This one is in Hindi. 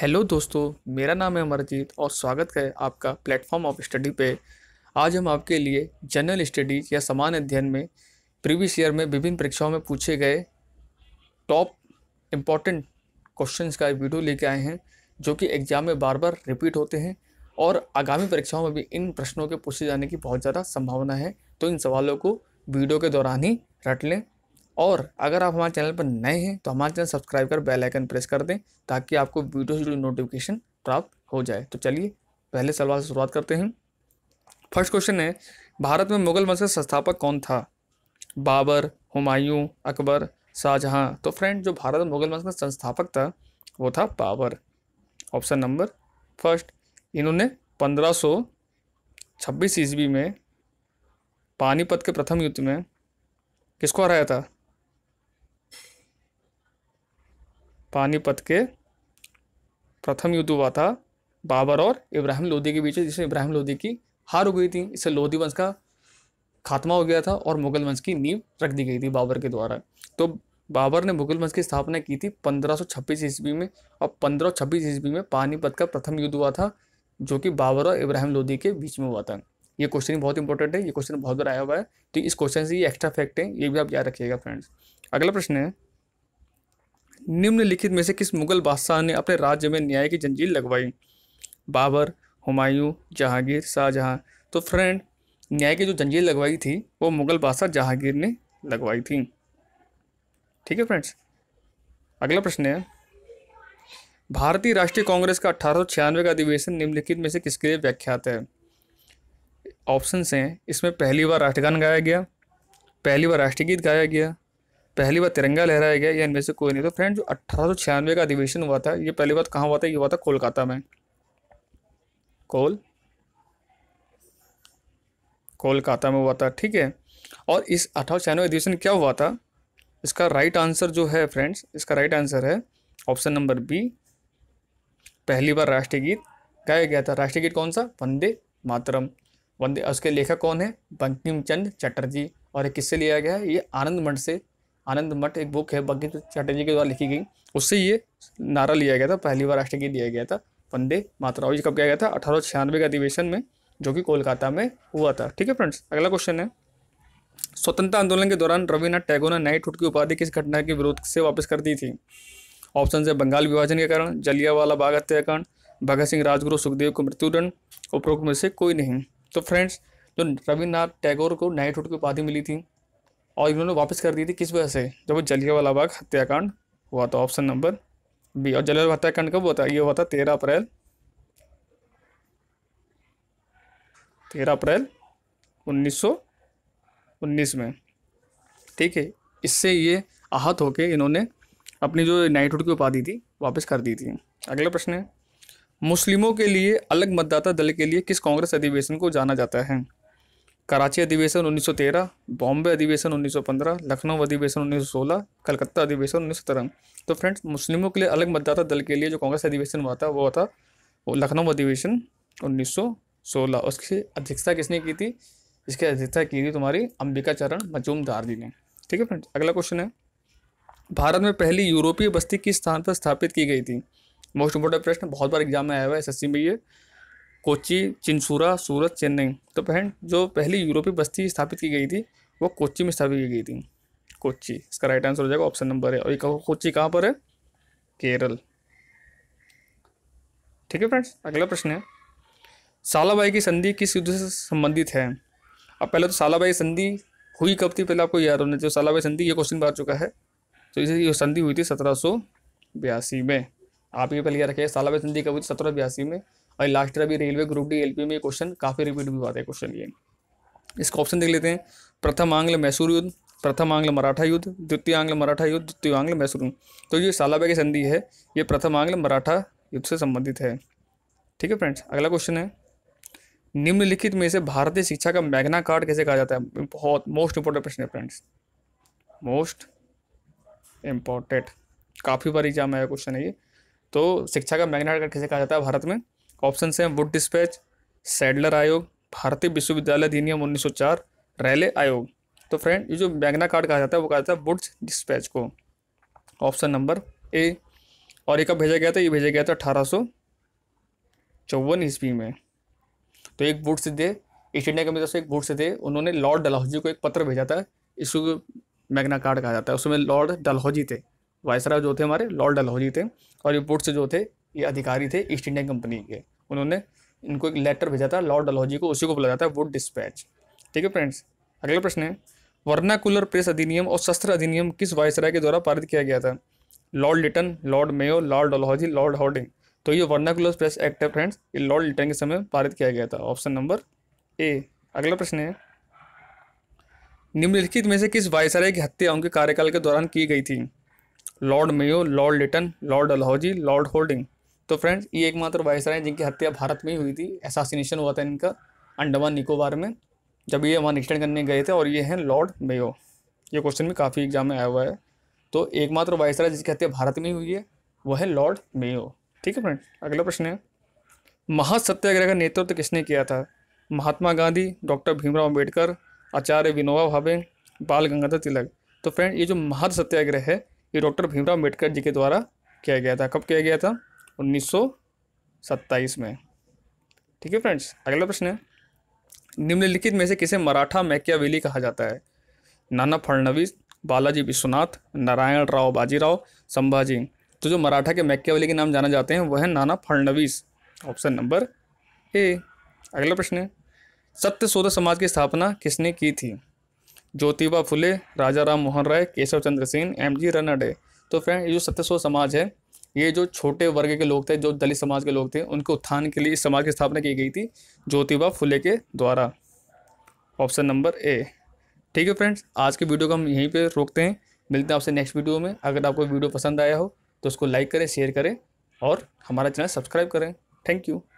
हेलो दोस्तों मेरा नाम है अमरजीत और स्वागत है आपका प्लेटफॉर्म ऑफ स्टडी पे आज हम आपके लिए जनरल स्टडीज या समान अध्ययन में प्रीवियस ईयर में विभिन्न परीक्षाओं में पूछे गए टॉप इम्पॉर्टेंट क्वेश्चंस का वीडियो लेके आए हैं जो कि एग्ज़ाम में बार बार रिपीट होते हैं और आगामी परीक्षाओं में भी इन प्रश्नों के पूछे जाने की बहुत ज़्यादा संभावना है तो इन सवालों को वीडियो के दौरान ही रट लें और अगर आप हमारे चैनल पर नए हैं तो हमारे चैनल सब्सक्राइब कर बेल आइकन प्रेस कर दें ताकि आपको वीडियो से जुड़ी नोटिफिकेशन प्राप्त हो जाए तो चलिए पहले सवाल से शुरुआत करते हैं फर्स्ट क्वेश्चन है भारत में मुगल वंश का संस्थापक कौन था बाबर हुमायूं अकबर शाहजहाँ तो फ्रेंड जो भारत में मुगल वंश का संस्थापक था वो था बाबर ऑप्शन नंबर फर्स्ट इन्होंने पंद्रह सौ छब्बीस ईस्वी में पानीपत के प्रथम युद्ध में किसको हराया था पानीपत के प्रथम युद्ध हुआ था बाबर और इब्राहिम लोदी के बीच जिसमें इब्राहिम लोदी की हार हो गई थी इससे लोधी वंश का खात्मा हो गया था और मुगल वंश की नींव रख दी गई थी बाबर के द्वारा तो बाबर ने मुगल वंश की स्थापना की थी 1526 ईस्वी में और 1526 ईस्वी में पानीपत का प्रथम युद्ध हुआ था जो कि बाबर और इब्राहिम लोदी के बीच में हुआ था ये क्वेश्चन बहुत इंपॉर्टेंट है ये क्वेश्चन बहुत बार आया हुआ है तो इस क्वेश्चन से ये एक्स्ट्रा फैक्ट है ये भी आप याद रखिएगा फ्रेंड्स अगला प्रश्न है निम्नलिखित में से किस मुगल बादशाह ने अपने राज्य में न्याय की जंजीर लगवाई बाबर हुमायूं जहांगीर शाहजहां तो फ्रेंड न्याय की जो जंजीर लगवाई थी वो मुगल बादशाह जहांगीर ने लगवाई थी ठीक है फ्रेंड्स अगला प्रश्न है भारतीय राष्ट्रीय कांग्रेस का अठारह का अधिवेशन निम्नलिखित में से किसके लिए व्याख्यात है ऑप्शन हैं इसमें पहली बार राष्ट्रगान गाया गया पहली बार राष्ट्रगीत गाया गया पहली बार तिरंगा लहराया गया या इनमें से कोई नहीं तो फ्रेंड जो अट्ठारह का अधिवेशन हुआ था ये पहली बार कहाँ हुआ था ये हुआ था कोलकाता में कोल कोलकाता में हुआ था ठीक है और इस अठारह छियानवे अधिवेशन क्या हुआ था इसका राइट आंसर जो है फ्रेंड्स इसका राइट आंसर है ऑप्शन नंबर बी पहली बार राष्ट्रीय गीत गाया गया था राष्ट्रीय गीत कौन सा वंदे मातरम वंदे उसके लेखक कौन है बंकिम चंद चटर्जी और ये किससे लिया गया है ये आनंद मंड से आनंद मठ एक बुक है बंकिम चटर्जी के द्वारा लिखी गई उससे ये नारा लिया गया था पहली बार राष्ट्रगीत दिया गया था वंदे मातराव जी कब किया गया था अठारह छियानवे के अधिवेशन में जो कि कोलकाता में हुआ था ठीक है फ्रेंड्स अगला क्वेश्चन है स्वतंत्रता आंदोलन के दौरान रविन्द्रनाथ टैगोर ने नाइटहुड की उपाधि किस घटना के विरोध से वापस कर दी थी ऑप्शन है बंगाल विभाजन के कारण जलियावाला बाग हत्याकांड भगत सिंह राजगुरु सुखदेव को मृत्युदंड उपरोक्त में से कोई नहीं तो फ्रेंड्स जो रविन्द्रनाथ टैगोर को नाइटहुड की उपाधि मिली थी और इन्होंने वापस कर दी थी किस वजह से जब जलियावाला बाग हत्याकांड हुआ था ऑप्शन नंबर बी और जलियावाला हत्याकांड कब हुआ था ये हुआ था तेरह अप्रैल तेरह अप्रैल उन्नीस सौ उन्नीस में ठीक है इससे ये आहत होकर इन्होंने अपनी जो नाइटहुड की उपाधि थी वापस कर दी थी अगला प्रश्न है मुस्लिमों के लिए अलग मतदाता दल के लिए किस कांग्रेस अधिवेशन को जाना जाता है कराची अधिवेशन 1913, बॉम्बे अधिवेशन 1915, लखनऊ अधिवेशन 1916, कलकत्ता अधिवेशन उन्नीस तो फ्रेंड्स मुस्लिमों के लिए अलग मतदाता दल के लिए जो कांग्रेस अधिवेशन हुआ था वो था वो लखनऊ अधिवेशन 1916 उसकी अध्यक्षता किसने की थी इसकी अध्यक्षता की थी तुम्हारी अंबिका चरण मजूमदार जी ने ठीक है फ्रेंड्स अगला क्वेश्चन है भारत में पहली यूरोपीय बस्ती किस स्थान पर स्थापित की गई थी मोस्ट इंपोर्टेंट प्रश्न बहुत बार एग्जाम में आया हुआ है एस में ये कोची चिंसूरा सूरत चेन्नई तो बहन जो पहली यूरोपीय बस्ती स्थापित की गई थी वो कोची में स्थापित की गई थी कोची इसका राइट आंसर हो जाएगा ऑप्शन नंबर है और ये कोची कहाँ पर है केरल ठीक है फ्रेंड्स अगला प्रश्न है सालाबाई की संधि किस युद्ध से संबंधित है अब पहले तो सालाबाई संधि हुई कब थी पहले आपको याद होना चाहिए सालाबाई संधि ये क्वेश्चन बार चुका है तो इसे ये संधि हुई थी सत्रह में आप ये पहले याद रखिए सालाबाई संधि कब हुई थी सत्रह में और लास्ट अभी रेलवे ग्रुप डी एलपी में क्वेश्चन काफ़ी रिपीट भी हुआ था क्वेश्चन ये इसका ऑप्शन देख लेते हैं प्रथम आंग्ल मैसूर युद्ध प्रथम आंग्ल मराठा युद्ध द्वितीय आंग्ल मराठा युद्ध द्वितीय आंग्ल मैसूर युद्ध तो ये सालाबा की संधि है ये प्रथम आंग्ल मराठा युद्ध से संबंधित है ठीक है फ्रेंड्स अगला क्वेश्चन है निम्नलिखित में से भारतीय शिक्षा का मैग्ना कार्ड कैसे कहा जाता है बहुत मोस्ट इंपॉर्टेंट प्रश्न है फ्रेंड्स मोस्ट इम्पॉर्टेंट काफ़ी बार एग्जाम आया क्वेश्चन है ये तो शिक्षा का मैग्ना कार्ड कैसे कहा जाता है भारत में ऑप्शन हैं वुड डिस्पैच सैडलर आयोग भारतीय विश्वविद्यालय अधिनियम 1904 रैले आयोग तो फ्रेंड ये जो मैग्ना कार्ड कहा जाता है वो कहा जाता है वुड्स डिस्पैच को ऑप्शन नंबर ए और ये कब भेजा गया था ये भेजा गया था अठारह सौ चौवन ईस्वी में तो एक would say they east India company से एक वुड से दे उन्होंने लॉर्ड डलहौजी को एक पत्र भेजा था इसको मैग्ना कार्ड कहा जाता है उसमें लॉर्ड डलहौजी थे वायसराय जो थे हमारे लॉर्ड डलहौजी थे और ये बुट्स जो थे ये अधिकारी थे ईस्ट इंडिया कंपनी के उन्होंने इनको एक लेटर भेजा था लॉर्ड डलहौजी को उसी को बोला जाता है वुड डिस्पैच ठीक है फ्रेंड्स अगला प्रश्न है वर्नाकुलर प्रेस अधिनियम और शस्त्र अधिनियम किस वायसराय के द्वारा पारित किया गया था Lord Lytton Lord Mayo Lord Dalhousie Lord Harding तो ये वर्नाकुलर प्रेस एक्ट है फ्रेंड्स ये लॉर्ड लिटन के समय पारित किया गया था ऑप्शन नंबर ए अगला प्रश्न है निम्नलिखित में से किस वायसराय की हत्या उनके कार्यकाल के दौरान की गई थी Lord Mayo Lord Lytton Lord Dalhousie Lord Harding तो फ्रेंड्स ये एकमात्र वायसराय जिनकी हत्या भारत में ही हुई थी एसासिनेशन हुआ था इनका अंडमान निकोबार में जब ये वहाँ निरीक्षण करने गए थे और ये हैं लॉर्ड मेयो ये क्वेश्चन भी काफ़ी एग्जाम में आया हुआ है तो एकमात्र वायसराय जिसकी हत्या भारत में ही हुई है वह है लॉर्ड मेयो ठीक है फ्रेंड अगला प्रश्न है महासत्याग्रह का नेतृत्व किसने किया था महात्मा गांधी डॉक्टर भीमराव अम्बेडकर आचार्य विनोबा भावे बाल गंगाधर तिलक तो फ्रेंड ये जो महासत्याग्रह है ये डॉक्टर भीमराव अम्बेडकर जी के द्वारा किया गया था कब किया गया था 1927 में ठीक है फ्रेंड्स अगला प्रश्न है निम्नलिखित में से किसे मराठा मैकियावेली कहा जाता है नाना फडणवीस बालाजी विश्वनाथ नारायण राव बाजीराव संभाजी तो जो मराठा के मैकियावेली के नाम जाना जाते हैं वह है नाना फडणवीस ऑप्शन नंबर ए अगला प्रश्न है सत्य सोदर समाज की स्थापना किसने की थी ज्योतिबा फुले राजा राम मोहन राय केशव चंद्र सिंह एम जी रनडे तो फ्रेंड ये जो सत्यशोध समाज है ये जो छोटे वर्ग के लोग थे जो दलित समाज के लोग थे उनके उत्थान के लिए इस समाज की स्थापना की गई थी ज्योतिबा फुले के द्वारा ऑप्शन नंबर ए ठीक है फ्रेंड्स आज के वीडियो को हम यहीं पर रोकते हैं मिलते हैं आपसे नेक्स्ट वीडियो में अगर आपको वीडियो पसंद आया हो तो उसको लाइक करें शेयर करें और हमारा चैनल सब्सक्राइब करें थैंक यू